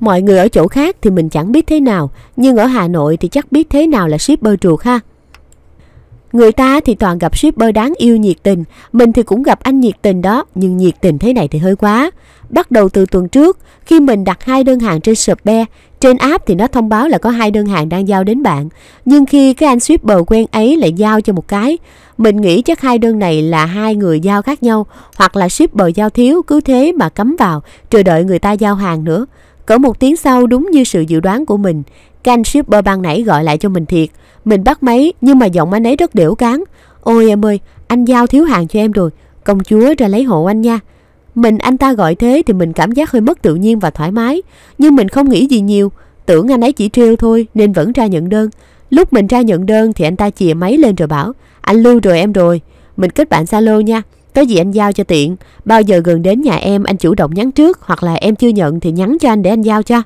Mọi người ở chỗ khác thì mình chẳng biết thế nào, nhưng ở Hà Nội thì chắc biết thế nào là shipper ruột ha. Người ta thì toàn gặp shipper đáng yêu nhiệt tình, mình thì cũng gặp anh nhiệt tình đó, nhưng nhiệt tình thế này thì hơi quá. Bắt đầu từ tuần trước, khi mình đặt hai đơn hàng trên Shopee, trên app thì nó thông báo là có hai đơn hàng đang giao đến bạn, nhưng khi cái anh shipper quen ấy lại giao cho một cái, mình nghĩ chắc hai đơn này là hai người giao khác nhau, hoặc là shipper giao thiếu cứ thế mà cấm vào, chờ đợi người ta giao hàng nữa. Cỡ một tiếng sau đúng như sự dự đoán của mình, Can anh shipper ban nãy gọi lại cho mình thiệt. Mình bắt máy nhưng mà giọng anh ấy rất đểu cán. Ôi em ơi, anh giao thiếu hàng cho em rồi, công chúa ra lấy hộ anh nha. Mình anh ta gọi thế thì mình cảm giác hơi mất tự nhiên và thoải mái. Nhưng mình không nghĩ gì nhiều, tưởng anh ấy chỉ trêu thôi nên vẫn ra nhận đơn. Lúc mình ra nhận đơn thì anh ta chìa máy lên rồi bảo, anh lưu rồi em rồi, mình kết bạn Zalo nha. Có gì anh giao cho tiện, bao giờ gần đến nhà em anh chủ động nhắn trước hoặc là em chưa nhận thì nhắn cho anh để anh giao cho.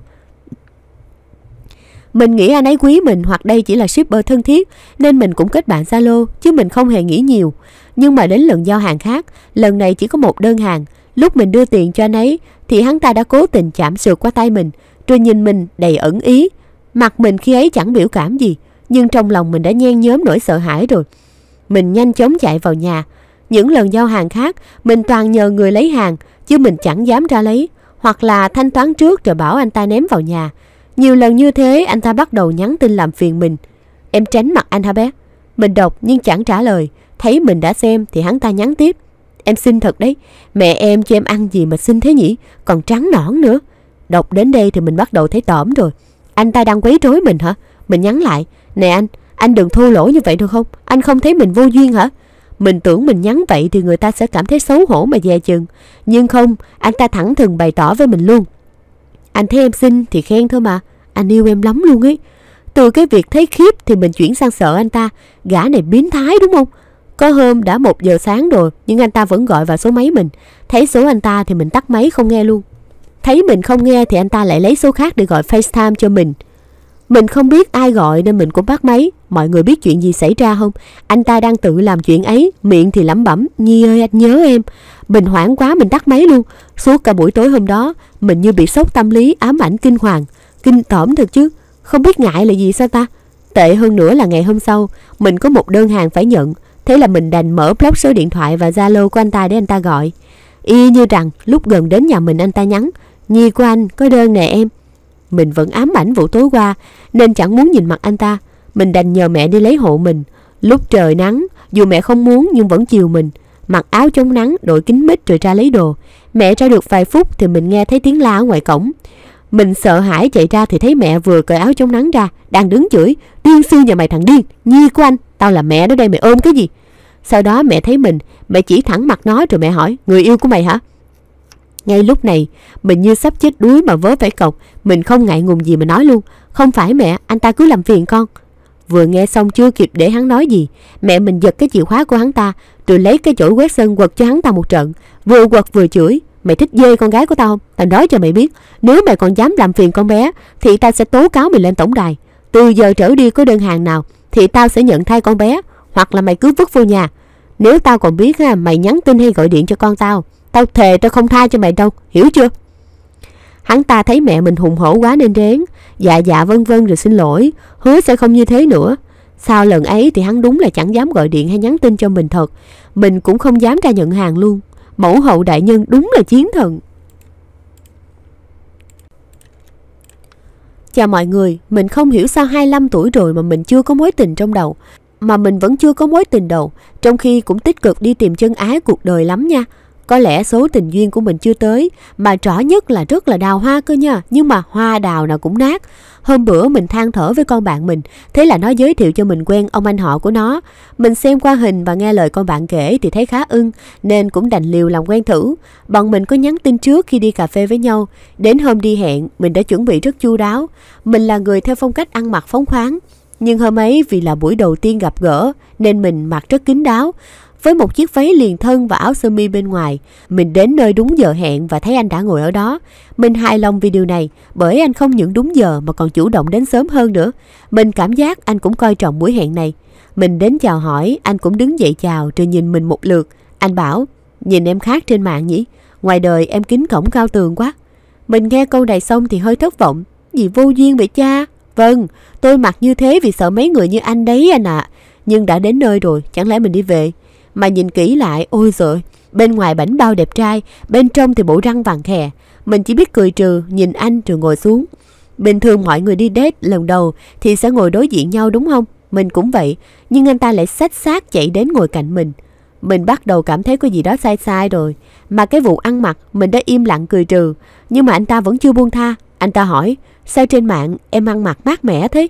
Mình nghĩ anh ấy quý mình hoặc đây chỉ là shipper thân thiết nên mình cũng kết bạn Zalo chứ mình không hề nghĩ nhiều. Nhưng mà đến lần giao hàng khác, lần này chỉ có một đơn hàng. Lúc mình đưa tiền cho anh ấy thì hắn ta đã cố tình chạm sượt qua tay mình rồi nhìn mình đầy ẩn ý. Mặt mình khi ấy chẳng biểu cảm gì nhưng trong lòng mình đã nhen nhóm nỗi sợ hãi rồi. Mình nhanh chóng chạy vào nhà những lần giao hàng khác, mình toàn nhờ người lấy hàng, chứ mình chẳng dám ra lấy. Hoặc là thanh toán trước rồi bảo anh ta ném vào nhà. Nhiều lần như thế, anh ta bắt đầu nhắn tin làm phiền mình. Em tránh mặt anh hả bé? Mình đọc nhưng chẳng trả lời. Thấy mình đã xem thì hắn ta nhắn tiếp. Em xin thật đấy, mẹ em cho em ăn gì mà xin thế nhỉ? Còn trắng nõn nữa. Đọc đến đây thì mình bắt đầu thấy tởm rồi. Anh ta đang quấy rối mình hả? Mình nhắn lại. Nè anh, anh đừng thua lỗ như vậy được không? Anh không thấy mình vô duyên hả? Mình tưởng mình nhắn vậy thì người ta sẽ cảm thấy xấu hổ mà dè chừng. Nhưng không, anh ta thẳng thừng bày tỏ với mình luôn. Anh thấy em xinh thì khen thôi mà, anh yêu em lắm luôn ấy. Từ cái việc thấy khiếp thì mình chuyển sang sợ anh ta, gã này biến thái đúng không? Có hôm đã 1 giờ sáng rồi nhưng anh ta vẫn gọi vào số máy mình. Thấy số anh ta thì mình tắt máy không nghe luôn. Thấy mình không nghe thì anh ta lại lấy số khác để gọi FaceTime cho mình. Mình không biết ai gọi nên mình cũng bắt máy. Mọi người biết chuyện gì xảy ra không? Anh ta đang tự làm chuyện ấy, miệng thì lẩm bẩm. Nhi ơi anh nhớ em. Mình hoảng quá mình tắt máy luôn. Suốt cả buổi tối hôm đó, mình như bị sốc tâm lý, ám ảnh kinh hoàng. Kinh tởm thật chứ. Không biết ngại là gì sao ta? Tệ hơn nữa là ngày hôm sau, mình có một đơn hàng phải nhận. Thế là mình đành mở block số điện thoại và Zalo của anh ta để anh ta gọi. Y như rằng lúc gần đến nhà mình anh ta nhắn. Nhi của anh, có đơn nè em. Mình vẫn ám ảnh vụ tối qua Nên chẳng muốn nhìn mặt anh ta Mình đành nhờ mẹ đi lấy hộ mình Lúc trời nắng Dù mẹ không muốn nhưng vẫn chiều mình Mặc áo chống nắng đội kính mít rồi ra lấy đồ Mẹ ra được vài phút thì mình nghe thấy tiếng la ở ngoài cổng Mình sợ hãi chạy ra thì thấy mẹ vừa cởi áo chống nắng ra Đang đứng chửi Điên sư nhà mày thằng điên Nhi của anh Tao là mẹ đó đây mày ôm cái gì Sau đó mẹ thấy mình Mẹ chỉ thẳng mặt nó rồi mẹ hỏi Người yêu của mày hả ngay lúc này, mình như sắp chết đuối mà vớ phải cọc, mình không ngại ngùng gì mà nói luôn. Không phải mẹ, anh ta cứ làm phiền con. Vừa nghe xong chưa kịp để hắn nói gì, mẹ mình giật cái chìa khóa của hắn ta, rồi lấy cái chổi quét sân quật cho hắn ta một trận. Vừa quật vừa chửi, mày thích dê con gái của tao không? Tao nói cho mày biết, nếu mày còn dám làm phiền con bé, thì tao sẽ tố cáo mày lên tổng đài. Từ giờ trở đi có đơn hàng nào, thì tao sẽ nhận thay con bé, hoặc là mày cứ vứt vô nhà. Nếu tao còn biết ha, mày nhắn tin hay gọi điện cho con tao. Tao thề tao không tha cho mày đâu, hiểu chưa? Hắn ta thấy mẹ mình hùng hổ quá nên rén, dạ dạ vân vân rồi xin lỗi, hứa sẽ không như thế nữa. Sau lần ấy thì hắn đúng là chẳng dám gọi điện hay nhắn tin cho mình thật, mình cũng không dám ra nhận hàng luôn. Mẫu hậu đại nhân đúng là chiến thần. Chào mọi người, mình không hiểu sao 25 tuổi rồi mà mình chưa có mối tình trong đầu. Mà mình vẫn chưa có mối tình đầu, trong khi cũng tích cực đi tìm chân ái cuộc đời lắm nha. Có lẽ số tình duyên của mình chưa tới, mà rõ nhất là rất là đào hoa cơ nha, nhưng mà hoa đào nào cũng nát. Hôm bữa mình than thở với con bạn mình, thế là nó giới thiệu cho mình quen ông anh họ của nó. Mình xem qua hình và nghe lời con bạn kể thì thấy khá ưng, nên cũng đành liều làm quen thử. Bọn mình có nhắn tin trước khi đi cà phê với nhau. Đến hôm đi hẹn, mình đã chuẩn bị rất chu đáo. Mình là người theo phong cách ăn mặc phóng khoáng. Nhưng hôm ấy vì là buổi đầu tiên gặp gỡ nên mình mặc rất kín đáo. Với một chiếc váy liền thân và áo sơ mi bên ngoài, mình đến nơi đúng giờ hẹn và thấy anh đã ngồi ở đó. Mình hài lòng vì điều này, bởi anh không những đúng giờ mà còn chủ động đến sớm hơn nữa. Mình cảm giác anh cũng coi trọng buổi hẹn này. Mình đến chào hỏi, anh cũng đứng dậy chào rồi nhìn mình một lượt. Anh bảo, nhìn em khác trên mạng nhỉ, ngoài đời em kính cổng cao tường quá. Mình nghe câu này xong thì hơi thất vọng, vì vô duyên vậy cha. Vâng, tôi mặc như thế vì sợ mấy người như anh đấy anh ạ. À. Nhưng đã đến nơi rồi, chẳng lẽ mình đi về? Mà nhìn kỹ lại, ôi rồi bên ngoài bảnh bao đẹp trai, bên trong thì bộ răng vàng khè. Mình chỉ biết cười trừ, nhìn anh rồi ngồi xuống. Bình thường mọi người đi đét lần đầu thì sẽ ngồi đối diện nhau đúng không? Mình cũng vậy, nhưng anh ta lại xách xác chạy đến ngồi cạnh mình. Mình bắt đầu cảm thấy có gì đó sai sai rồi. Mà cái vụ ăn mặc mình đã im lặng cười trừ. Nhưng mà anh ta vẫn chưa buông tha. Anh ta hỏi, sao trên mạng em ăn mặc mát mẻ thế?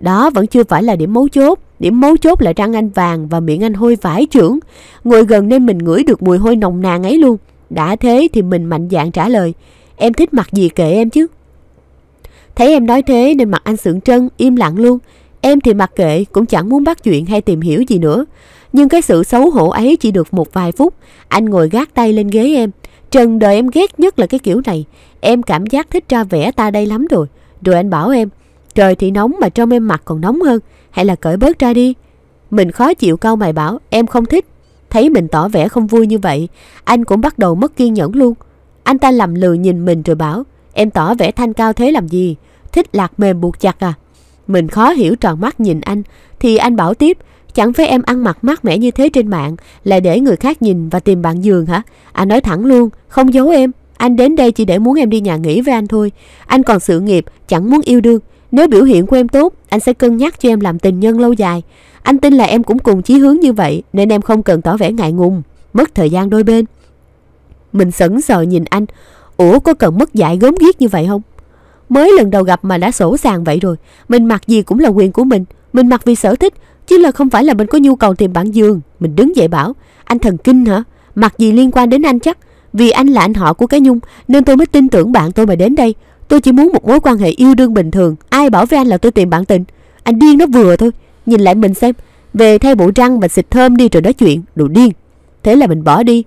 Đó vẫn chưa phải là điểm mấu chốt. Điểm mấu chốt là răng anh vàng và miệng anh hôi vải trưởng. Ngồi gần nên mình ngửi được mùi hôi nồng nàn ấy luôn. Đã thế thì mình mạnh dạn trả lời. Em thích mặc gì kệ em chứ. Thấy em nói thế nên mặt anh sượng trân, im lặng luôn. Em thì mặc kệ, cũng chẳng muốn bắt chuyện hay tìm hiểu gì nữa. Nhưng cái sự xấu hổ ấy chỉ được một vài phút. Anh ngồi gác tay lên ghế em. Trần đời em ghét nhất là cái kiểu này. Em cảm giác thích ra vẻ ta đây lắm rồi. Rồi anh bảo em, trời thì nóng mà trong em mặc còn nóng hơn hay là cởi bớt ra đi. Mình khó chịu câu mày bảo em không thích. Thấy mình tỏ vẻ không vui như vậy, anh cũng bắt đầu mất kiên nhẫn luôn. Anh ta lầm lừ nhìn mình rồi bảo em tỏ vẻ thanh cao thế làm gì, thích lạc mềm buộc chặt à. Mình khó hiểu tròn mắt nhìn anh, thì anh bảo tiếp Chẳng phải em ăn mặc mát mẻ như thế trên mạng là để người khác nhìn và tìm bạn giường hả? Anh nói thẳng luôn, không giấu em. Anh đến đây chỉ để muốn em đi nhà nghỉ với anh thôi. Anh còn sự nghiệp, chẳng muốn yêu đương. Nếu biểu hiện của em tốt, anh sẽ cân nhắc cho em làm tình nhân lâu dài. Anh tin là em cũng cùng chí hướng như vậy nên em không cần tỏ vẻ ngại ngùng, mất thời gian đôi bên. Mình sững sờ nhìn anh, ủa có cần mất dạy gớm ghiếc như vậy không? Mới lần đầu gặp mà đã sổ sàng vậy rồi, mình mặc gì cũng là quyền của mình, mình mặc vì sở thích, chứ là không phải là mình có nhu cầu tìm bạn giường. Mình đứng dậy bảo, anh thần kinh hả? Mặc gì liên quan đến anh chắc? Vì anh là anh họ của cái Nhung nên tôi mới tin tưởng bạn tôi mà đến đây. Tôi chỉ muốn một mối quan hệ yêu đương bình thường Ai bảo với anh là tôi tìm bạn tình Anh điên nó vừa thôi Nhìn lại mình xem Về thay bộ răng và xịt thơm đi rồi nói chuyện Đồ điên Thế là mình bỏ đi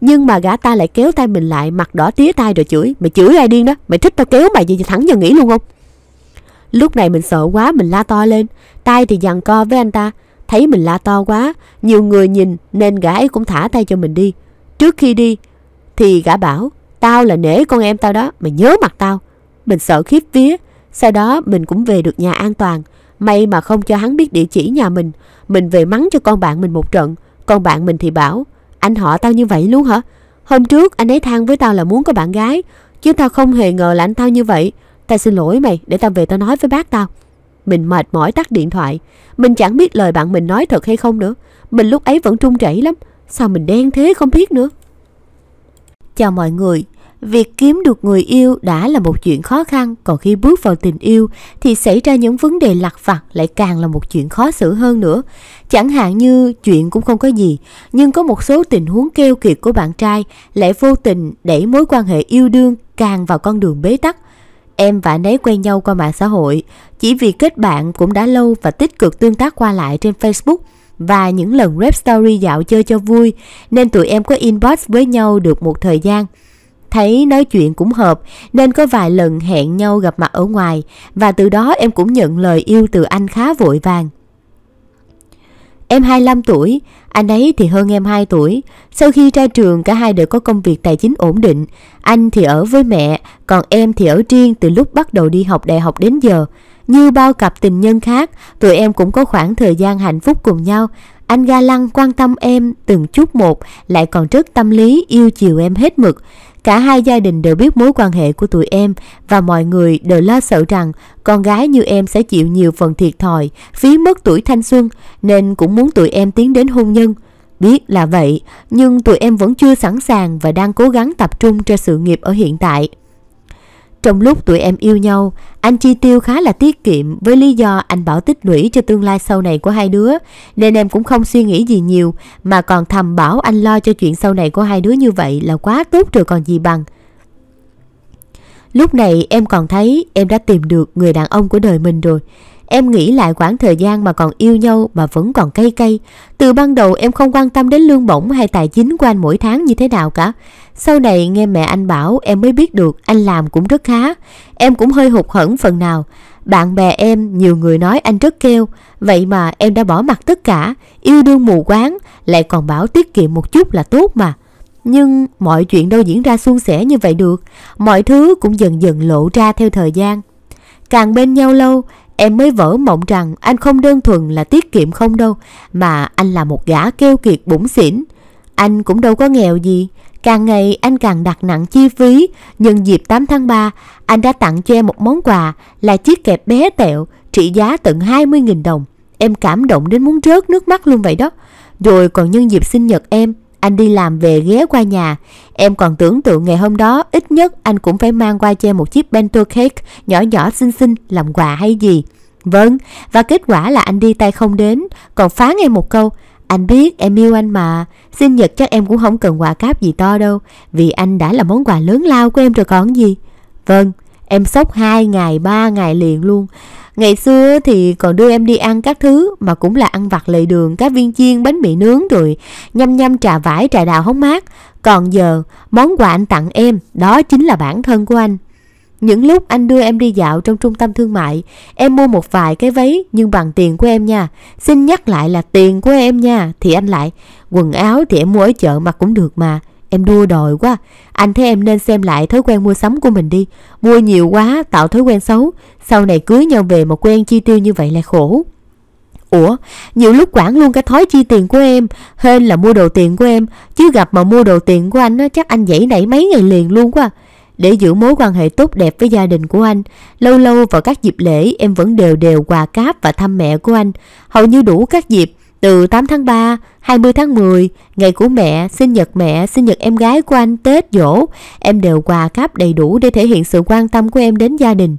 Nhưng mà gã ta lại kéo tay mình lại Mặt đỏ tía tay rồi chửi Mày chửi ai điên đó Mày thích tao kéo mày vậy thẳng giờ nghỉ luôn không Lúc này mình sợ quá mình la to lên Tay thì giằng co với anh ta Thấy mình la to quá Nhiều người nhìn nên gã ấy cũng thả tay cho mình đi Trước khi đi Thì gã bảo Tao là nể con em tao đó Mày nhớ mặt tao mình sợ khiếp vía. Sau đó mình cũng về được nhà an toàn. May mà không cho hắn biết địa chỉ nhà mình. Mình về mắng cho con bạn mình một trận. Con bạn mình thì bảo, anh họ tao như vậy luôn hả? Hôm trước anh ấy than với tao là muốn có bạn gái, chứ tao không hề ngờ là anh tao như vậy. Tao xin lỗi mày, để tao về tao nói với bác tao. Mình mệt mỏi tắt điện thoại. Mình chẳng biết lời bạn mình nói thật hay không nữa. Mình lúc ấy vẫn trung chảy lắm. Sao mình đen thế không biết nữa. Chào mọi người, việc kiếm được người yêu đã là một chuyện khó khăn còn khi bước vào tình yêu thì xảy ra những vấn đề lặt vặt lại càng là một chuyện khó xử hơn nữa chẳng hạn như chuyện cũng không có gì nhưng có một số tình huống keo kiệt của bạn trai lại vô tình đẩy mối quan hệ yêu đương càng vào con đường bế tắc em và anh ấy quen nhau qua mạng xã hội chỉ vì kết bạn cũng đã lâu và tích cực tương tác qua lại trên facebook và những lần rep story dạo chơi cho vui nên tụi em có inbox với nhau được một thời gian Thấy nói chuyện cũng hợp nên có vài lần hẹn nhau gặp mặt ở ngoài và từ đó em cũng nhận lời yêu từ anh khá vội vàng. Em 25 tuổi, anh ấy thì hơn em 2 tuổi. Sau khi ra trường cả hai đều có công việc tài chính ổn định. Anh thì ở với mẹ, còn em thì ở riêng từ lúc bắt đầu đi học đại học đến giờ. Như bao cặp tình nhân khác, tụi em cũng có khoảng thời gian hạnh phúc cùng nhau. Anh ga lăng quan tâm em từng chút một, lại còn rất tâm lý yêu chiều em hết mực. Cả hai gia đình đều biết mối quan hệ của tụi em và mọi người đều lo sợ rằng con gái như em sẽ chịu nhiều phần thiệt thòi, phí mất tuổi thanh xuân nên cũng muốn tụi em tiến đến hôn nhân. Biết là vậy, nhưng tụi em vẫn chưa sẵn sàng và đang cố gắng tập trung cho sự nghiệp ở hiện tại. Trong lúc tụi em yêu nhau, anh chi tiêu khá là tiết kiệm với lý do anh bảo tích lũy cho tương lai sau này của hai đứa, nên em cũng không suy nghĩ gì nhiều mà còn thầm bảo anh lo cho chuyện sau này của hai đứa như vậy là quá tốt rồi còn gì bằng. Lúc này em còn thấy em đã tìm được người đàn ông của đời mình rồi. Em nghĩ lại khoảng thời gian mà còn yêu nhau mà vẫn còn cay cay. Từ ban đầu em không quan tâm đến lương bổng hay tài chính của anh mỗi tháng như thế nào cả. Sau này nghe mẹ anh bảo em mới biết được anh làm cũng rất khá. Em cũng hơi hụt hẫng phần nào. Bạn bè em nhiều người nói anh rất kêu. Vậy mà em đã bỏ mặt tất cả. Yêu đương mù quáng lại còn bảo tiết kiệm một chút là tốt mà. Nhưng mọi chuyện đâu diễn ra suôn sẻ như vậy được. Mọi thứ cũng dần dần lộ ra theo thời gian. Càng bên nhau lâu, Em mới vỡ mộng rằng anh không đơn thuần là tiết kiệm không đâu, mà anh là một gã keo kiệt bủn xỉn. Anh cũng đâu có nghèo gì, càng ngày anh càng đặt nặng chi phí. Nhân dịp 8 tháng 3, anh đã tặng cho em một món quà là chiếc kẹp bé tẹo trị giá tận 20.000 đồng. Em cảm động đến muốn rớt nước mắt luôn vậy đó. Rồi còn nhân dịp sinh nhật em, anh đi làm về ghé qua nhà. Em còn tưởng tượng ngày hôm đó ít nhất anh cũng phải mang qua cho em một chiếc bento cake nhỏ nhỏ xinh xinh làm quà hay gì. Vâng, và kết quả là anh đi tay không đến, còn phá em một câu. Anh biết em yêu anh mà, sinh nhật chắc em cũng không cần quà cáp gì to đâu, vì anh đã là món quà lớn lao của em rồi còn gì. Vâng, em sốc 2 ngày, 3 ngày liền luôn. Ngày xưa thì còn đưa em đi ăn các thứ mà cũng là ăn vặt lề đường, các viên chiên, bánh mì nướng rồi, nhâm nhâm trà vải, trà đào hóng mát. Còn giờ, món quà anh tặng em, đó chính là bản thân của anh. Những lúc anh đưa em đi dạo trong trung tâm thương mại, em mua một vài cái váy nhưng bằng tiền của em nha. Xin nhắc lại là tiền của em nha, thì anh lại, quần áo thì em mua ở chợ mà cũng được mà. Em đua đòi quá Anh thấy em nên xem lại thói quen mua sắm của mình đi Mua nhiều quá tạo thói quen xấu Sau này cưới nhau về mà quen chi tiêu như vậy là khổ Ủa, nhiều lúc quản luôn cái thói chi tiền của em Hên là mua đồ tiền của em Chứ gặp mà mua đồ tiền của anh á, Chắc anh dãy nảy mấy ngày liền luôn quá Để giữ mối quan hệ tốt đẹp với gia đình của anh Lâu lâu vào các dịp lễ Em vẫn đều đều quà cáp và thăm mẹ của anh Hầu như đủ các dịp Từ 8 tháng 3 20 tháng 10, ngày của mẹ, sinh nhật mẹ, sinh nhật em gái của anh Tết, dỗ, em đều quà cáp đầy đủ để thể hiện sự quan tâm của em đến gia đình.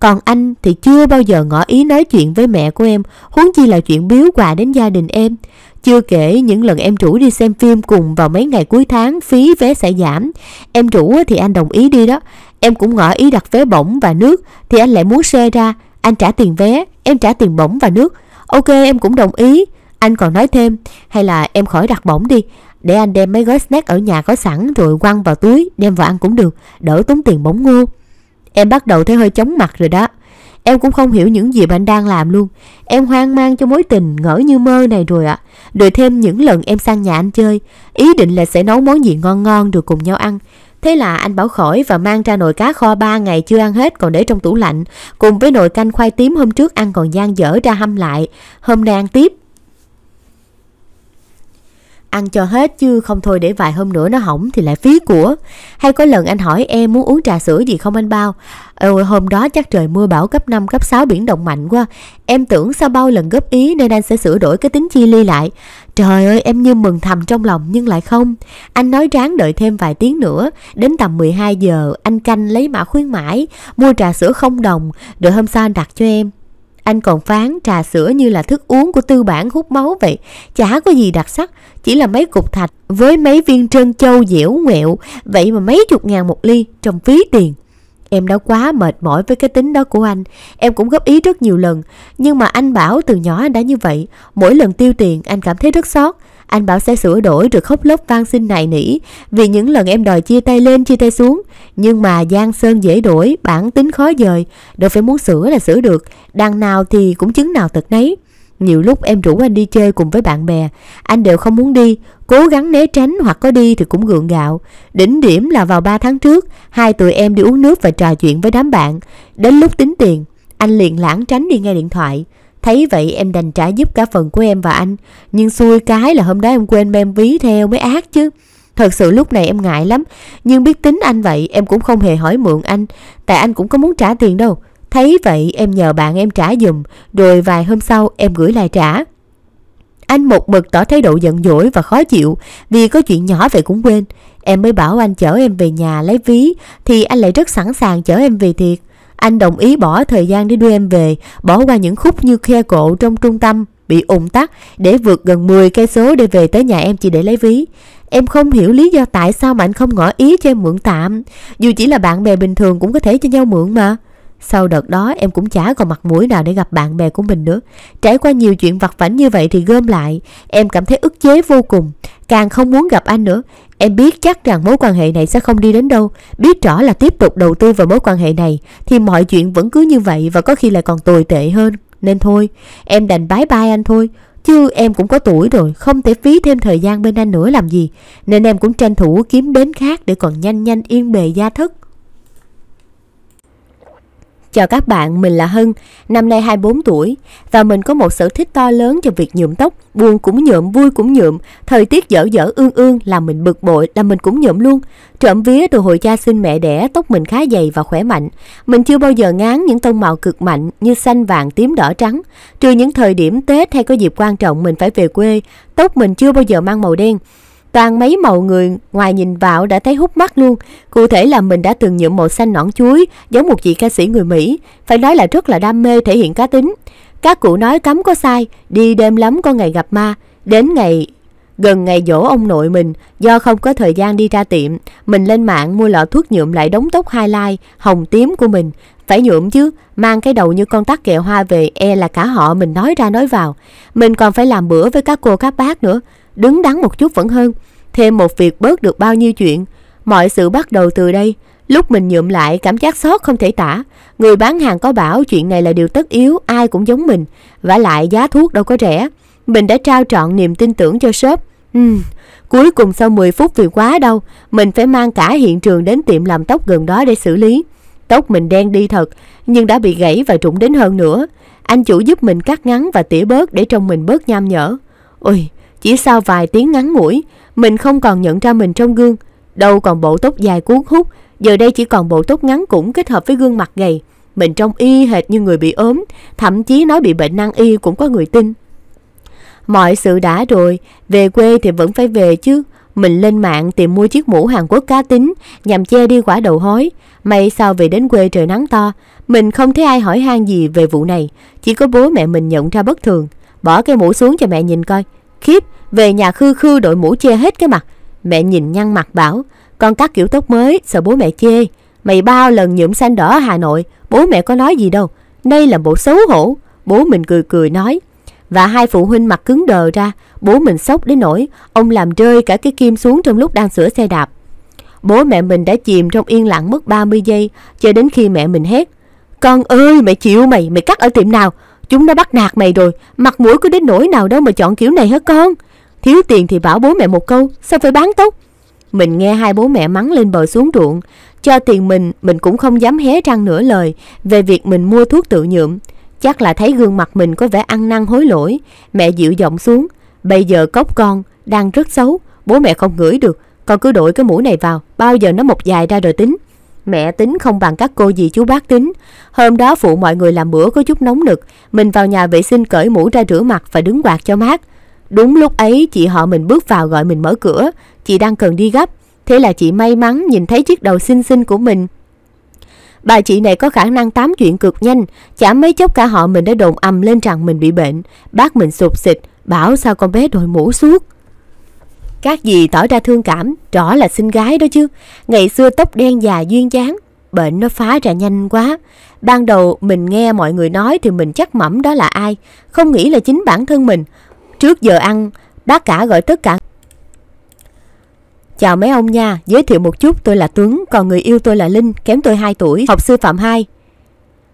Còn anh thì chưa bao giờ ngỏ ý nói chuyện với mẹ của em, huống chi là chuyện biếu quà đến gia đình em. Chưa kể những lần em rủ đi xem phim cùng vào mấy ngày cuối tháng phí vé sẽ giảm. Em rủ thì anh đồng ý đi đó. Em cũng ngỏ ý đặt vé bổng và nước thì anh lại muốn xe ra. Anh trả tiền vé, em trả tiền bổng và nước. Ok em cũng đồng ý anh còn nói thêm, hay là em khỏi đặt bổng đi, để anh đem mấy gói snack ở nhà có sẵn rồi quăng vào túi, đem vào ăn cũng được, đỡ tốn tiền bổng ngô. Em bắt đầu thấy hơi chóng mặt rồi đó. Em cũng không hiểu những gì anh đang làm luôn. Em hoang mang cho mối tình ngỡ như mơ này rồi ạ. À. Rồi thêm những lần em sang nhà anh chơi, ý định là sẽ nấu món gì ngon ngon rồi cùng nhau ăn. Thế là anh bảo khỏi và mang ra nồi cá kho 3 ngày chưa ăn hết còn để trong tủ lạnh, cùng với nồi canh khoai tím hôm trước ăn còn gian dở ra hâm lại, hôm nay ăn tiếp ăn cho hết chứ không thôi để vài hôm nữa nó hỏng thì lại phí của. Hay có lần anh hỏi em muốn uống trà sữa gì không anh Bao? Ôi ờ, hôm đó chắc trời mưa bão cấp 5, cấp 6 biển động mạnh quá. Em tưởng sao Bao lần góp ý nên anh sẽ sửa đổi cái tính chi ly lại. Trời ơi em như mừng thầm trong lòng nhưng lại không. Anh nói ráng đợi thêm vài tiếng nữa. Đến tầm 12 giờ anh canh lấy mã khuyến mãi, mua trà sữa không đồng, Đợi hôm sau anh đặt cho em. Anh còn phán trà sữa như là thức uống của tư bản hút máu vậy, chả có gì đặc sắc, chỉ là mấy cục thạch với mấy viên trân châu dẻo ngoẹo, vậy mà mấy chục ngàn một ly trong phí tiền. Em đã quá mệt mỏi với cái tính đó của anh Em cũng góp ý rất nhiều lần Nhưng mà anh bảo từ nhỏ anh đã như vậy Mỗi lần tiêu tiền anh cảm thấy rất xót anh bảo sẽ sửa đổi rồi khóc lóc van xin nài nỉ vì những lần em đòi chia tay lên chia tay xuống. Nhưng mà Giang Sơn dễ đổi, bản tính khó dời, đâu phải muốn sửa là sửa được, đằng nào thì cũng chứng nào thật nấy. Nhiều lúc em rủ anh đi chơi cùng với bạn bè, anh đều không muốn đi, cố gắng né tránh hoặc có đi thì cũng gượng gạo. Đỉnh điểm là vào 3 tháng trước, hai tụi em đi uống nước và trò chuyện với đám bạn. Đến lúc tính tiền, anh liền lãng tránh đi nghe điện thoại. Thấy vậy em đành trả giúp cả phần của em và anh Nhưng xui cái là hôm đó em quên đem ví theo mới ác chứ Thật sự lúc này em ngại lắm Nhưng biết tính anh vậy em cũng không hề hỏi mượn anh Tại anh cũng có muốn trả tiền đâu Thấy vậy em nhờ bạn em trả dùm Rồi vài hôm sau em gửi lại trả Anh một mực tỏ thái độ giận dỗi và khó chịu Vì có chuyện nhỏ vậy cũng quên Em mới bảo anh chở em về nhà lấy ví Thì anh lại rất sẵn sàng chở em về thiệt anh đồng ý bỏ thời gian để đưa em về, bỏ qua những khúc như khe cộ trong trung tâm bị ủng tắc để vượt gần 10 cây số để về tới nhà em chỉ để lấy ví. Em không hiểu lý do tại sao mà anh không ngỏ ý cho em mượn tạm, dù chỉ là bạn bè bình thường cũng có thể cho nhau mượn mà. Sau đợt đó em cũng chả còn mặt mũi nào để gặp bạn bè của mình nữa. Trải qua nhiều chuyện vặt vảnh như vậy thì gom lại, em cảm thấy ức chế vô cùng, càng không muốn gặp anh nữa. Em biết chắc rằng mối quan hệ này sẽ không đi đến đâu, biết rõ là tiếp tục đầu tư vào mối quan hệ này thì mọi chuyện vẫn cứ như vậy và có khi lại còn tồi tệ hơn. Nên thôi, em đành bái bai anh thôi, chứ em cũng có tuổi rồi, không thể phí thêm thời gian bên anh nữa làm gì. Nên em cũng tranh thủ kiếm đến khác để còn nhanh nhanh yên bề gia thất. Chào các bạn, mình là Hân, năm nay 24 tuổi và mình có một sở thích to lớn cho việc nhuộm tóc, buồn cũng nhuộm, vui cũng nhuộm, thời tiết dở dở ương ương là mình bực bội, là mình cũng nhuộm luôn. Trộm vía từ hồi cha sinh mẹ đẻ, tóc mình khá dày và khỏe mạnh. Mình chưa bao giờ ngán những tông màu cực mạnh như xanh, vàng, tím, đỏ, trắng. Trừ những thời điểm Tết hay có dịp quan trọng mình phải về quê, tóc mình chưa bao giờ mang màu đen. Toàn mấy màu người ngoài nhìn vào đã thấy hút mắt luôn. Cụ thể là mình đã từng nhuộm màu xanh nõn chuối, giống một chị ca sĩ người Mỹ. Phải nói là rất là đam mê thể hiện cá tính. Các cụ nói cấm có sai, đi đêm lắm có ngày gặp ma. Đến ngày gần ngày dỗ ông nội mình, do không có thời gian đi ra tiệm, mình lên mạng mua lọ thuốc nhuộm lại đống tóc highlight, hồng tím của mình. Phải nhuộm chứ, mang cái đầu như con tắc kẹ hoa về e là cả họ mình nói ra nói vào. Mình còn phải làm bữa với các cô các bác nữa đứng đắn một chút vẫn hơn thêm một việc bớt được bao nhiêu chuyện mọi sự bắt đầu từ đây lúc mình nhuộm lại cảm giác sót không thể tả người bán hàng có bảo chuyện này là điều tất yếu ai cũng giống mình vả lại giá thuốc đâu có rẻ mình đã trao trọn niềm tin tưởng cho shop ừ, cuối cùng sau 10 phút vì quá đâu mình phải mang cả hiện trường đến tiệm làm tóc gần đó để xử lý tóc mình đen đi thật nhưng đã bị gãy và rụng đến hơn nữa anh chủ giúp mình cắt ngắn và tỉa bớt để trong mình bớt nham nhở ôi chỉ sau vài tiếng ngắn ngủi, mình không còn nhận ra mình trong gương, đâu còn bộ tóc dài cuốn hút, giờ đây chỉ còn bộ tóc ngắn cũng kết hợp với gương mặt gầy. Mình trông y hệt như người bị ốm, thậm chí nói bị bệnh nan y cũng có người tin. Mọi sự đã rồi, về quê thì vẫn phải về chứ. Mình lên mạng tìm mua chiếc mũ Hàn Quốc cá tính nhằm che đi quả đầu hói. May sao về đến quê trời nắng to, mình không thấy ai hỏi han gì về vụ này. Chỉ có bố mẹ mình nhận ra bất thường. Bỏ cái mũ xuống cho mẹ nhìn coi, khiếp về nhà khư khư đội mũ che hết cái mặt mẹ nhìn nhăn mặt bảo con cắt kiểu tóc mới sợ bố mẹ chê mày bao lần nhuộm xanh đỏ hà nội bố mẹ có nói gì đâu đây là bộ xấu hổ bố mình cười cười nói và hai phụ huynh mặt cứng đờ ra bố mình sốc đến nỗi ông làm rơi cả cái kim xuống trong lúc đang sửa xe đạp bố mẹ mình đã chìm trong yên lặng mất 30 giây cho đến khi mẹ mình hét con ơi mẹ chịu mày mày cắt ở tiệm nào Chúng nó bắt nạt mày rồi, mặt mũi có đến nỗi nào đâu mà chọn kiểu này hả con? Thiếu tiền thì bảo bố mẹ một câu, sao phải bán tóc? Mình nghe hai bố mẹ mắng lên bờ xuống ruộng, cho tiền mình, mình cũng không dám hé răng nửa lời về việc mình mua thuốc tự nhuộm. Chắc là thấy gương mặt mình có vẻ ăn năn hối lỗi, mẹ dịu giọng xuống. Bây giờ cốc con, đang rất xấu, bố mẹ không ngửi được, con cứ đổi cái mũ này vào, bao giờ nó mọc dài ra rồi tính. Mẹ tính không bằng các cô dì chú bác tính. Hôm đó phụ mọi người làm bữa có chút nóng nực, mình vào nhà vệ sinh cởi mũ ra rửa mặt và đứng quạt cho mát. Đúng lúc ấy chị họ mình bước vào gọi mình mở cửa, chị đang cần đi gấp. Thế là chị may mắn nhìn thấy chiếc đầu xinh xinh của mình. Bà chị này có khả năng tám chuyện cực nhanh, chả mấy chốc cả họ mình đã đồn ầm lên rằng mình bị bệnh. Bác mình sụp xịt, bảo sao con bé đội mũ suốt. Các dì tỏ ra thương cảm, rõ là sinh gái đó chứ. Ngày xưa tóc đen già duyên dáng, bệnh nó phá ra nhanh quá. Ban đầu mình nghe mọi người nói thì mình chắc mẩm đó là ai, không nghĩ là chính bản thân mình. Trước giờ ăn, bác cả gọi tất cả. Chào mấy ông nha, giới thiệu một chút tôi là Tuấn, còn người yêu tôi là Linh, kém tôi 2 tuổi, học sư phạm 2.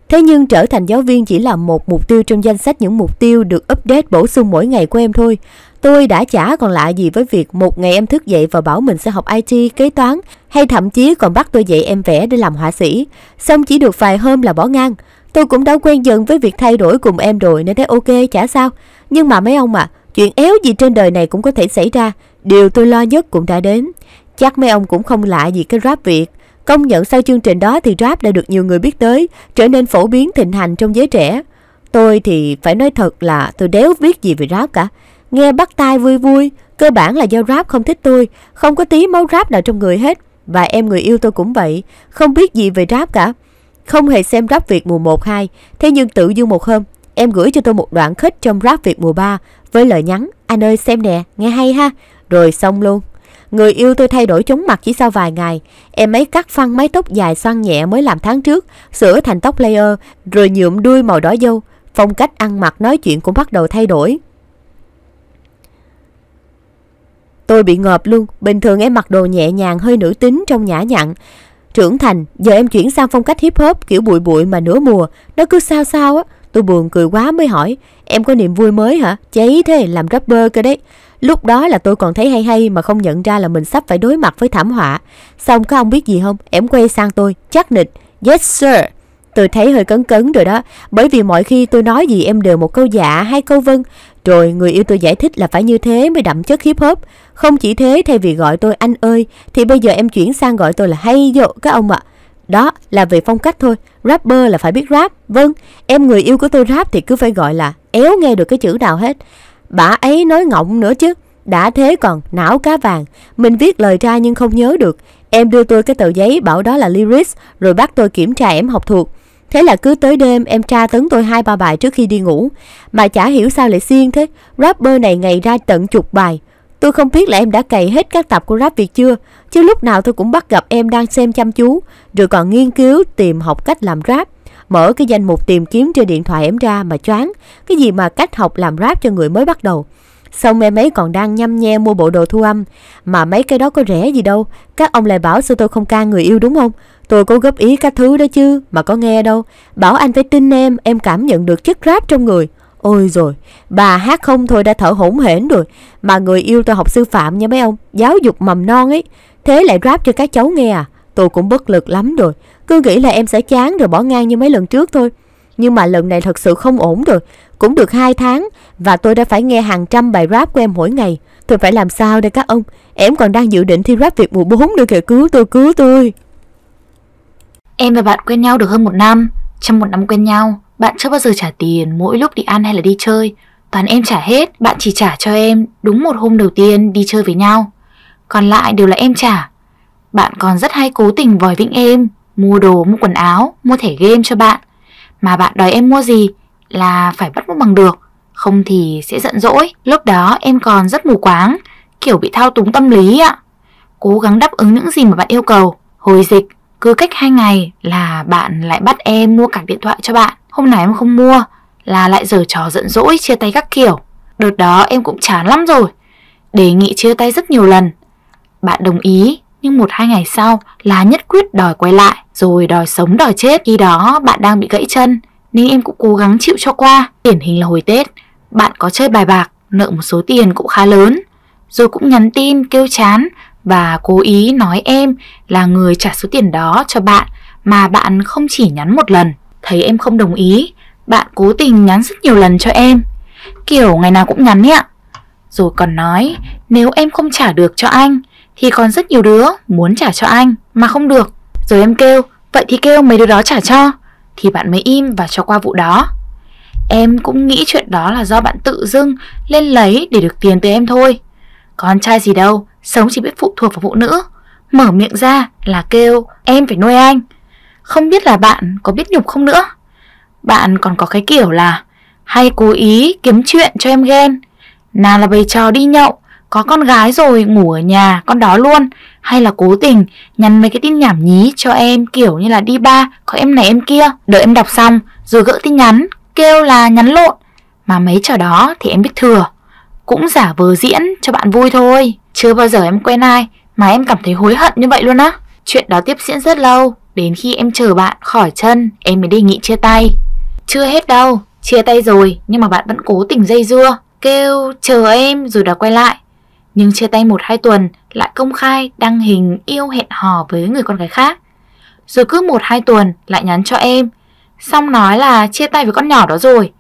Thế nhưng trở thành giáo viên chỉ là một mục tiêu trong danh sách những mục tiêu được update bổ sung mỗi ngày của em thôi. Tôi đã chả còn lạ gì với việc một ngày em thức dậy và bảo mình sẽ học IT, kế toán hay thậm chí còn bắt tôi dạy em vẽ để làm họa sĩ. Xong chỉ được vài hôm là bỏ ngang. Tôi cũng đã quen dần với việc thay đổi cùng em rồi nên thấy ok chả sao. Nhưng mà mấy ông à, chuyện éo gì trên đời này cũng có thể xảy ra. Điều tôi lo nhất cũng đã đến. Chắc mấy ông cũng không lạ gì cái rap Việt. Công nhận sau chương trình đó thì rap đã được nhiều người biết tới, trở nên phổ biến thịnh hành trong giới trẻ. Tôi thì phải nói thật là tôi đéo biết gì về rap cả. Nghe bắt tai vui vui, cơ bản là do rap không thích tôi, không có tí máu rap nào trong người hết. Và em người yêu tôi cũng vậy, không biết gì về rap cả. Không hề xem rap Việt mùa 1 2, thế nhưng tự dưng một hôm, em gửi cho tôi một đoạn khích trong rap Việt mùa 3 với lời nhắn: "Anh ơi xem nè, nghe hay ha." Rồi xong luôn. Người yêu tôi thay đổi chóng mặt chỉ sau vài ngày. Em ấy cắt phăng mái tóc dài xoăn nhẹ mới làm tháng trước, sửa thành tóc layer, rồi nhuộm đuôi màu đỏ dâu. Phong cách ăn mặc nói chuyện cũng bắt đầu thay đổi. Tôi bị ngợp luôn, bình thường em mặc đồ nhẹ nhàng hơi nữ tính trong nhã nhặn. Trưởng thành, giờ em chuyển sang phong cách hip hop kiểu bụi bụi mà nửa mùa, nó cứ sao sao á. Tôi buồn cười quá mới hỏi, em có niềm vui mới hả? Cháy thế, làm rapper cơ đấy. Lúc đó là tôi còn thấy hay hay mà không nhận ra là mình sắp phải đối mặt với thảm họa. Xong có ông biết gì không? Em quay sang tôi, chắc nịch. Yes sir. Tôi thấy hơi cấn cấn rồi đó, bởi vì mọi khi tôi nói gì em đều một câu dạ hay câu vâng, rồi người yêu tôi giải thích là phải như thế mới đậm chất hip hop. Không chỉ thế, thay vì gọi tôi anh ơi, thì bây giờ em chuyển sang gọi tôi là hay dộ các ông ạ. À. Đó là về phong cách thôi, rapper là phải biết rap. Vâng, em người yêu của tôi rap thì cứ phải gọi là éo nghe được cái chữ nào hết. bả ấy nói ngọng nữa chứ. Đã thế còn não cá vàng, mình viết lời ra nhưng không nhớ được. Em đưa tôi cái tờ giấy bảo đó là lyrics rồi bắt tôi kiểm tra em học thuộc. Thế là cứ tới đêm em tra tấn tôi hai ba bài trước khi đi ngủ. Mà chả hiểu sao lại xiên thế. Rapper này ngày ra tận chục bài. Tôi không biết là em đã cày hết các tập của rap Việt chưa. Chứ lúc nào tôi cũng bắt gặp em đang xem chăm chú. Rồi còn nghiên cứu tìm học cách làm rap. Mở cái danh mục tìm kiếm trên điện thoại em ra mà choáng. Cái gì mà cách học làm rap cho người mới bắt đầu. Xong em ấy còn đang nhăm nhe mua bộ đồ thu âm Mà mấy cái đó có rẻ gì đâu Các ông lại bảo sao tôi không ca người yêu đúng không Tôi có góp ý các thứ đó chứ, mà có nghe đâu. Bảo anh phải tin em, em cảm nhận được chất ráp trong người. Ôi rồi, bà hát không thôi đã thở hổn hển rồi. Mà người yêu tôi học sư phạm nha mấy ông, giáo dục mầm non ấy. Thế lại rap cho các cháu nghe à? Tôi cũng bất lực lắm rồi. Cứ nghĩ là em sẽ chán rồi bỏ ngang như mấy lần trước thôi. Nhưng mà lần này thật sự không ổn rồi. Cũng được 2 tháng và tôi đã phải nghe hàng trăm bài rap của em mỗi ngày. Tôi phải làm sao đây các ông? Em còn đang dự định thi rap việc mùa 4 nữa kìa, cứu tôi, cứu tôi. Em và bạn quen nhau được hơn một năm Trong một năm quen nhau Bạn chưa bao giờ trả tiền mỗi lúc đi ăn hay là đi chơi Toàn em trả hết Bạn chỉ trả cho em đúng một hôm đầu tiên đi chơi với nhau Còn lại đều là em trả Bạn còn rất hay cố tình vòi vĩnh em Mua đồ, mua quần áo, mua thẻ game cho bạn Mà bạn đòi em mua gì Là phải bắt mua bằng được Không thì sẽ giận dỗi Lúc đó em còn rất mù quáng Kiểu bị thao túng tâm lý ạ Cố gắng đáp ứng những gì mà bạn yêu cầu Hồi dịch cứ cách hai ngày là bạn lại bắt em mua cạc điện thoại cho bạn hôm nào em không mua là lại giở trò giận dỗi chia tay các kiểu đợt đó em cũng chán lắm rồi đề nghị chia tay rất nhiều lần bạn đồng ý nhưng một hai ngày sau là nhất quyết đòi quay lại rồi đòi sống đòi chết khi đó bạn đang bị gãy chân nên em cũng cố gắng chịu cho qua điển hình là hồi tết bạn có chơi bài bạc nợ một số tiền cũng khá lớn rồi cũng nhắn tin kêu chán và cố ý nói em là người trả số tiền đó cho bạn mà bạn không chỉ nhắn một lần. Thấy em không đồng ý, bạn cố tình nhắn rất nhiều lần cho em. Kiểu ngày nào cũng nhắn ấy ạ. Rồi còn nói, nếu em không trả được cho anh thì còn rất nhiều đứa muốn trả cho anh mà không được. Rồi em kêu, vậy thì kêu mấy đứa đó trả cho thì bạn mới im và cho qua vụ đó. Em cũng nghĩ chuyện đó là do bạn tự dưng lên lấy để được tiền từ em thôi. Con trai gì đâu, sống chỉ biết phụ thuộc vào phụ nữ. Mở miệng ra là kêu em phải nuôi anh. Không biết là bạn có biết nhục không nữa. Bạn còn có cái kiểu là hay cố ý kiếm chuyện cho em ghen. Nào là bày trò đi nhậu, có con gái rồi ngủ ở nhà con đó luôn hay là cố tình nhắn mấy cái tin nhảm nhí cho em kiểu như là đi ba có em này em kia đợi em đọc xong rồi gỡ tin nhắn kêu là nhắn lộn mà mấy trò đó thì em biết thừa cũng giả vờ diễn cho bạn vui thôi. Chưa bao giờ em quen ai mà em cảm thấy hối hận như vậy luôn á. Chuyện đó tiếp diễn rất lâu, đến khi em chờ bạn khỏi chân, em mới đề nghị chia tay. Chưa hết đâu, chia tay rồi nhưng mà bạn vẫn cố tình dây dưa, kêu chờ em rồi đã quay lại. Nhưng chia tay một hai tuần lại công khai đăng hình yêu hẹn hò với người con gái khác. Rồi cứ một hai tuần lại nhắn cho em, xong nói là chia tay với con nhỏ đó rồi.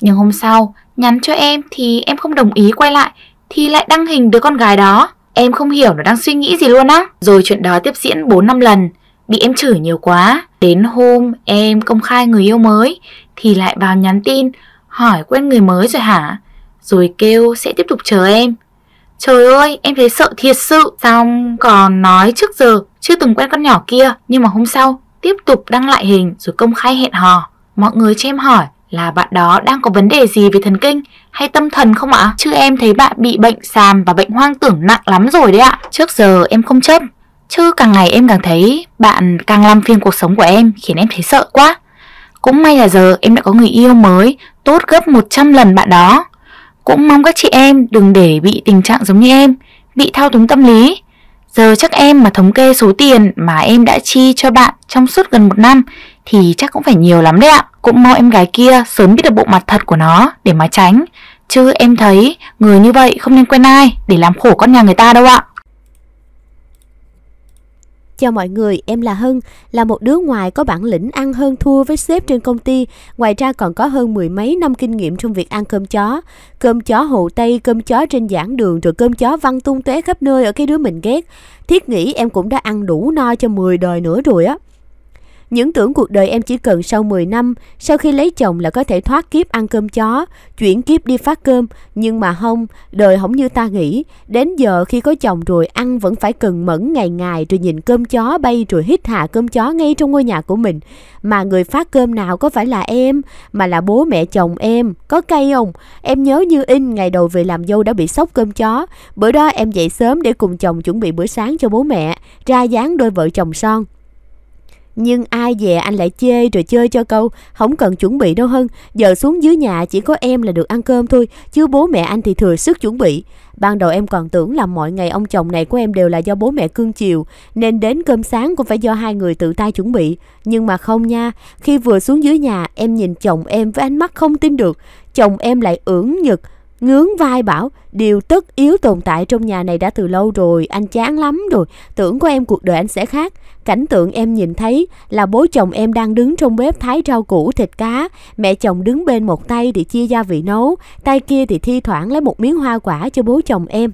Nhưng hôm sau Nhắn cho em thì em không đồng ý quay lại Thì lại đăng hình đứa con gái đó Em không hiểu nó đang suy nghĩ gì luôn á Rồi chuyện đó tiếp diễn 4 năm lần Bị em chửi nhiều quá Đến hôm em công khai người yêu mới Thì lại vào nhắn tin Hỏi quen người mới rồi hả Rồi kêu sẽ tiếp tục chờ em Trời ơi, em thấy sợ thiệt sự Xong còn nói trước giờ Chưa từng quen con nhỏ kia Nhưng mà hôm sau Tiếp tục đăng lại hình rồi công khai hẹn hò Mọi người cho em hỏi là bạn đó đang có vấn đề gì về thần kinh hay tâm thần không ạ? Chứ em thấy bạn bị bệnh sàm và bệnh hoang tưởng nặng lắm rồi đấy ạ. Trước giờ em không chấp, chứ càng ngày em càng thấy bạn càng làm phiền cuộc sống của em khiến em thấy sợ quá. Cũng may là giờ em đã có người yêu mới tốt gấp 100 lần bạn đó. Cũng mong các chị em đừng để bị tình trạng giống như em, bị thao túng tâm lý. Giờ chắc em mà thống kê số tiền mà em đã chi cho bạn trong suốt gần một năm thì chắc cũng phải nhiều lắm đấy ạ. Cũng mong em gái kia sớm biết được bộ mặt thật của nó để mà tránh. Chứ em thấy người như vậy không nên quen ai để làm khổ con nhà người ta đâu ạ. Cho mọi người, em là Hân, là một đứa ngoài có bản lĩnh ăn hơn thua với sếp trên công ty, ngoài ra còn có hơn mười mấy năm kinh nghiệm trong việc ăn cơm chó. Cơm chó Hồ Tây, cơm chó trên giảng đường, rồi cơm chó văng tung tóe khắp nơi ở cái đứa mình ghét. Thiết nghĩ em cũng đã ăn đủ no cho 10 đời nữa rồi á. Những tưởng cuộc đời em chỉ cần sau 10 năm, sau khi lấy chồng là có thể thoát kiếp ăn cơm chó, chuyển kiếp đi phát cơm, nhưng mà không, đời không như ta nghĩ. Đến giờ khi có chồng rồi ăn vẫn phải cần mẫn ngày ngày rồi nhìn cơm chó bay rồi hít hạ cơm chó ngay trong ngôi nhà của mình. Mà người phát cơm nào có phải là em, mà là bố mẹ chồng em. Có cay không? Em nhớ như in ngày đầu về làm dâu đã bị sốc cơm chó. Bữa đó em dậy sớm để cùng chồng chuẩn bị bữa sáng cho bố mẹ, ra dáng đôi vợ chồng son. Nhưng ai về anh lại chê rồi chơi cho câu Không cần chuẩn bị đâu hơn Giờ xuống dưới nhà chỉ có em là được ăn cơm thôi Chứ bố mẹ anh thì thừa sức chuẩn bị Ban đầu em còn tưởng là mọi ngày ông chồng này của em đều là do bố mẹ cương chiều Nên đến cơm sáng cũng phải do hai người tự tay chuẩn bị Nhưng mà không nha Khi vừa xuống dưới nhà em nhìn chồng em với ánh mắt không tin được Chồng em lại ưỡn nhực ngướng vai bảo điều tất yếu tồn tại trong nhà này đã từ lâu rồi anh chán lắm rồi tưởng của em cuộc đời anh sẽ khác cảnh tượng em nhìn thấy là bố chồng em đang đứng trong bếp thái rau củ thịt cá mẹ chồng đứng bên một tay thì chia gia vị nấu tay kia thì thi thoảng lấy một miếng hoa quả cho bố chồng em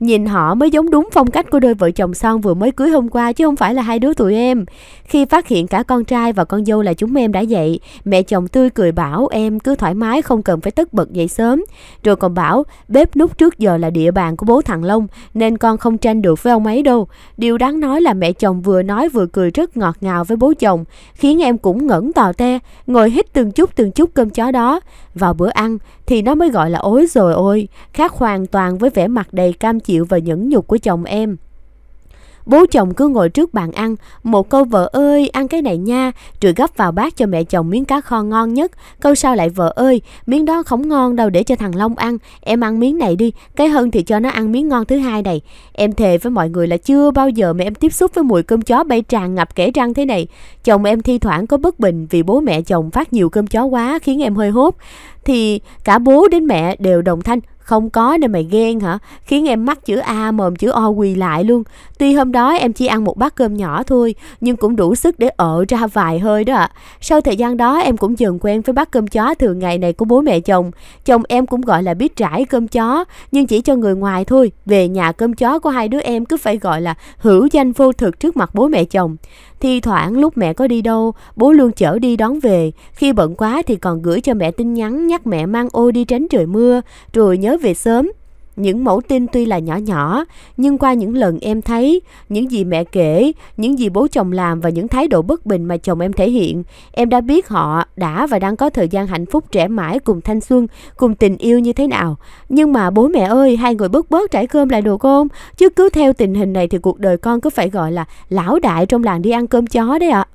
Nhìn họ mới giống đúng phong cách của đôi vợ chồng son vừa mới cưới hôm qua chứ không phải là hai đứa tụi em. Khi phát hiện cả con trai và con dâu là chúng em đã dậy, mẹ chồng tươi cười bảo em cứ thoải mái không cần phải tất bật dậy sớm. Rồi còn bảo bếp nút trước giờ là địa bàn của bố thằng Long nên con không tranh được với ông ấy đâu. Điều đáng nói là mẹ chồng vừa nói vừa cười rất ngọt ngào với bố chồng, khiến em cũng ngẩn tò te, ngồi hít từng chút từng chút cơm chó đó. Vào bữa ăn thì nó mới gọi là ối rồi ôi, khác hoàn toàn với vẻ mặt đầy cam chịu và nhẫn nhục của chồng em. Bố chồng cứ ngồi trước bàn ăn, một câu vợ ơi ăn cái này nha, rồi gấp vào bát cho mẹ chồng miếng cá kho ngon nhất. Câu sau lại vợ ơi, miếng đó không ngon đâu để cho thằng Long ăn, em ăn miếng này đi, cái hơn thì cho nó ăn miếng ngon thứ hai này. Em thề với mọi người là chưa bao giờ mà em tiếp xúc với mùi cơm chó bay tràn ngập kẽ răng thế này. Chồng em thi thoảng có bất bình vì bố mẹ chồng phát nhiều cơm chó quá khiến em hơi hốt. Thì cả bố đến mẹ đều đồng thanh, không có nên mày ghen hả? Khiến em mắc chữ A mồm chữ O quỳ lại luôn. Tuy hôm đó em chỉ ăn một bát cơm nhỏ thôi, nhưng cũng đủ sức để ở ra vài hơi đó ạ. À. Sau thời gian đó em cũng dần quen với bát cơm chó thường ngày này của bố mẹ chồng. Chồng em cũng gọi là biết trải cơm chó, nhưng chỉ cho người ngoài thôi. Về nhà cơm chó của hai đứa em cứ phải gọi là hữu danh vô thực trước mặt bố mẹ chồng. Thi thoảng lúc mẹ có đi đâu, bố luôn chở đi đón về. Khi bận quá thì còn gửi cho mẹ tin nhắn nhắc mẹ mang ô đi tránh trời mưa, rồi nhớ về sớm. Những mẫu tin tuy là nhỏ nhỏ, nhưng qua những lần em thấy, những gì mẹ kể, những gì bố chồng làm và những thái độ bất bình mà chồng em thể hiện, em đã biết họ đã và đang có thời gian hạnh phúc trẻ mãi cùng thanh xuân, cùng tình yêu như thế nào. Nhưng mà bố mẹ ơi, hai người bớt bớt trải cơm lại đồ không? Chứ cứ theo tình hình này thì cuộc đời con cứ phải gọi là lão đại trong làng đi ăn cơm chó đấy ạ. À.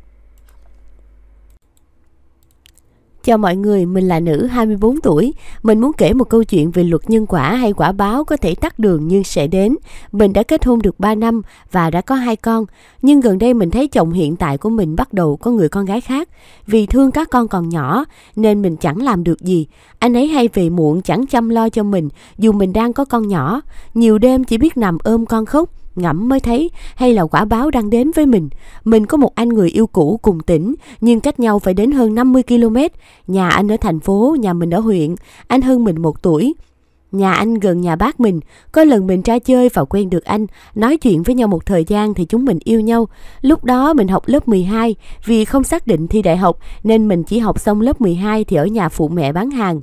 Chào mọi người, mình là nữ 24 tuổi. Mình muốn kể một câu chuyện về luật nhân quả hay quả báo có thể tắt đường nhưng sẽ đến. Mình đã kết hôn được 3 năm và đã có hai con. Nhưng gần đây mình thấy chồng hiện tại của mình bắt đầu có người con gái khác. Vì thương các con còn nhỏ nên mình chẳng làm được gì. Anh ấy hay về muộn chẳng chăm lo cho mình dù mình đang có con nhỏ. Nhiều đêm chỉ biết nằm ôm con khóc ngẫm mới thấy hay là quả báo đang đến với mình. Mình có một anh người yêu cũ cùng tỉnh, nhưng cách nhau phải đến hơn 50 km. Nhà anh ở thành phố, nhà mình ở huyện, anh hơn mình một tuổi. Nhà anh gần nhà bác mình, có lần mình ra chơi và quen được anh, nói chuyện với nhau một thời gian thì chúng mình yêu nhau. Lúc đó mình học lớp 12, vì không xác định thi đại học nên mình chỉ học xong lớp 12 thì ở nhà phụ mẹ bán hàng.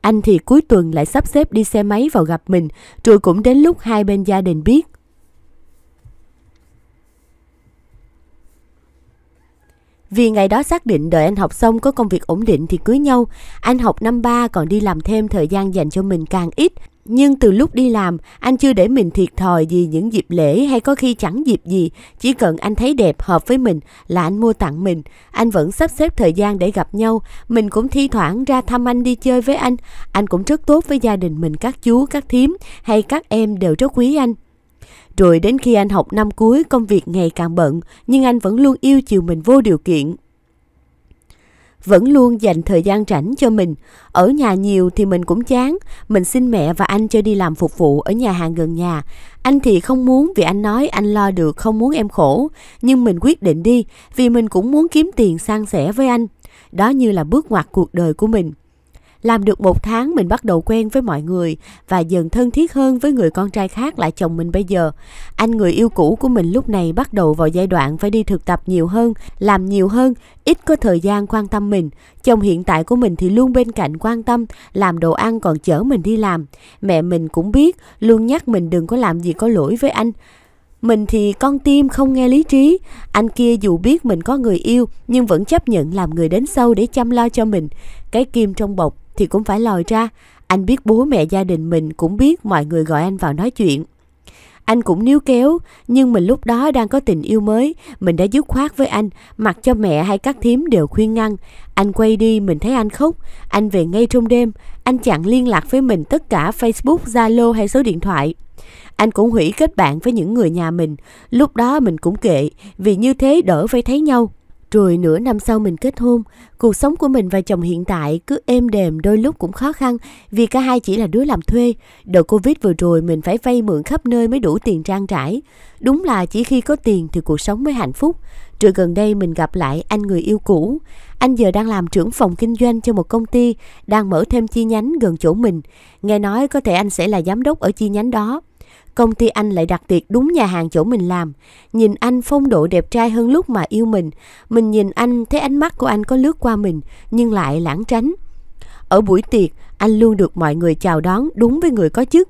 Anh thì cuối tuần lại sắp xếp đi xe máy vào gặp mình, rồi cũng đến lúc hai bên gia đình biết. Vì ngày đó xác định đợi anh học xong có công việc ổn định thì cưới nhau. Anh học năm ba còn đi làm thêm thời gian dành cho mình càng ít. Nhưng từ lúc đi làm, anh chưa để mình thiệt thòi vì những dịp lễ hay có khi chẳng dịp gì. Chỉ cần anh thấy đẹp hợp với mình là anh mua tặng mình. Anh vẫn sắp xếp thời gian để gặp nhau. Mình cũng thi thoảng ra thăm anh đi chơi với anh. Anh cũng rất tốt với gia đình mình các chú, các thím hay các em đều rất quý anh. Rồi đến khi anh học năm cuối, công việc ngày càng bận, nhưng anh vẫn luôn yêu chiều mình vô điều kiện. Vẫn luôn dành thời gian rảnh cho mình. Ở nhà nhiều thì mình cũng chán. Mình xin mẹ và anh cho đi làm phục vụ ở nhà hàng gần nhà. Anh thì không muốn vì anh nói anh lo được, không muốn em khổ. Nhưng mình quyết định đi vì mình cũng muốn kiếm tiền sang sẻ với anh. Đó như là bước ngoặt cuộc đời của mình. Làm được một tháng mình bắt đầu quen với mọi người và dần thân thiết hơn với người con trai khác là chồng mình bây giờ. Anh người yêu cũ của mình lúc này bắt đầu vào giai đoạn phải đi thực tập nhiều hơn, làm nhiều hơn, ít có thời gian quan tâm mình. Chồng hiện tại của mình thì luôn bên cạnh quan tâm, làm đồ ăn còn chở mình đi làm. Mẹ mình cũng biết, luôn nhắc mình đừng có làm gì có lỗi với anh. Mình thì con tim không nghe lý trí, anh kia dù biết mình có người yêu nhưng vẫn chấp nhận làm người đến sâu để chăm lo cho mình. Cái kim trong bọc thì cũng phải lòi ra. Anh biết bố mẹ gia đình mình cũng biết mọi người gọi anh vào nói chuyện. Anh cũng níu kéo, nhưng mình lúc đó đang có tình yêu mới, mình đã dứt khoát với anh, mặc cho mẹ hay các thím đều khuyên ngăn. Anh quay đi, mình thấy anh khóc, anh về ngay trong đêm, anh chặn liên lạc với mình tất cả Facebook, Zalo hay số điện thoại. Anh cũng hủy kết bạn với những người nhà mình, lúc đó mình cũng kệ, vì như thế đỡ phải thấy nhau. Rồi nửa năm sau mình kết hôn, cuộc sống của mình và chồng hiện tại cứ êm đềm đôi lúc cũng khó khăn vì cả hai chỉ là đứa làm thuê. Đợt Covid vừa rồi mình phải vay mượn khắp nơi mới đủ tiền trang trải. Đúng là chỉ khi có tiền thì cuộc sống mới hạnh phúc. Rồi gần đây mình gặp lại anh người yêu cũ. Anh giờ đang làm trưởng phòng kinh doanh cho một công ty, đang mở thêm chi nhánh gần chỗ mình. Nghe nói có thể anh sẽ là giám đốc ở chi nhánh đó công ty anh lại đặt tiệc đúng nhà hàng chỗ mình làm. Nhìn anh phong độ đẹp trai hơn lúc mà yêu mình. Mình nhìn anh thấy ánh mắt của anh có lướt qua mình nhưng lại lãng tránh. Ở buổi tiệc, anh luôn được mọi người chào đón đúng với người có chức.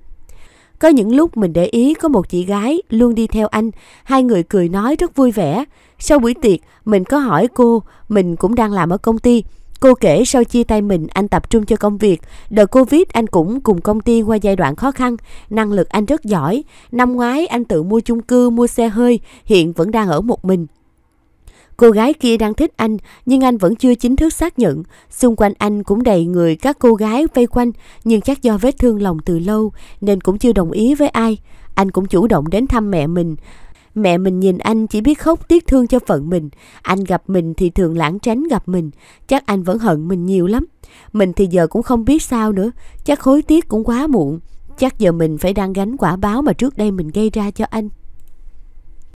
Có những lúc mình để ý có một chị gái luôn đi theo anh, hai người cười nói rất vui vẻ. Sau buổi tiệc, mình có hỏi cô, mình cũng đang làm ở công ty. Cô kể sau chia tay mình anh tập trung cho công việc, đợt Covid anh cũng cùng công ty qua giai đoạn khó khăn, năng lực anh rất giỏi. Năm ngoái anh tự mua chung cư, mua xe hơi, hiện vẫn đang ở một mình. Cô gái kia đang thích anh nhưng anh vẫn chưa chính thức xác nhận. Xung quanh anh cũng đầy người các cô gái vây quanh nhưng chắc do vết thương lòng từ lâu nên cũng chưa đồng ý với ai. Anh cũng chủ động đến thăm mẹ mình. Mẹ mình nhìn anh chỉ biết khóc tiếc thương cho phận mình. Anh gặp mình thì thường lãng tránh gặp mình. Chắc anh vẫn hận mình nhiều lắm. Mình thì giờ cũng không biết sao nữa. Chắc hối tiếc cũng quá muộn. Chắc giờ mình phải đang gánh quả báo mà trước đây mình gây ra cho anh.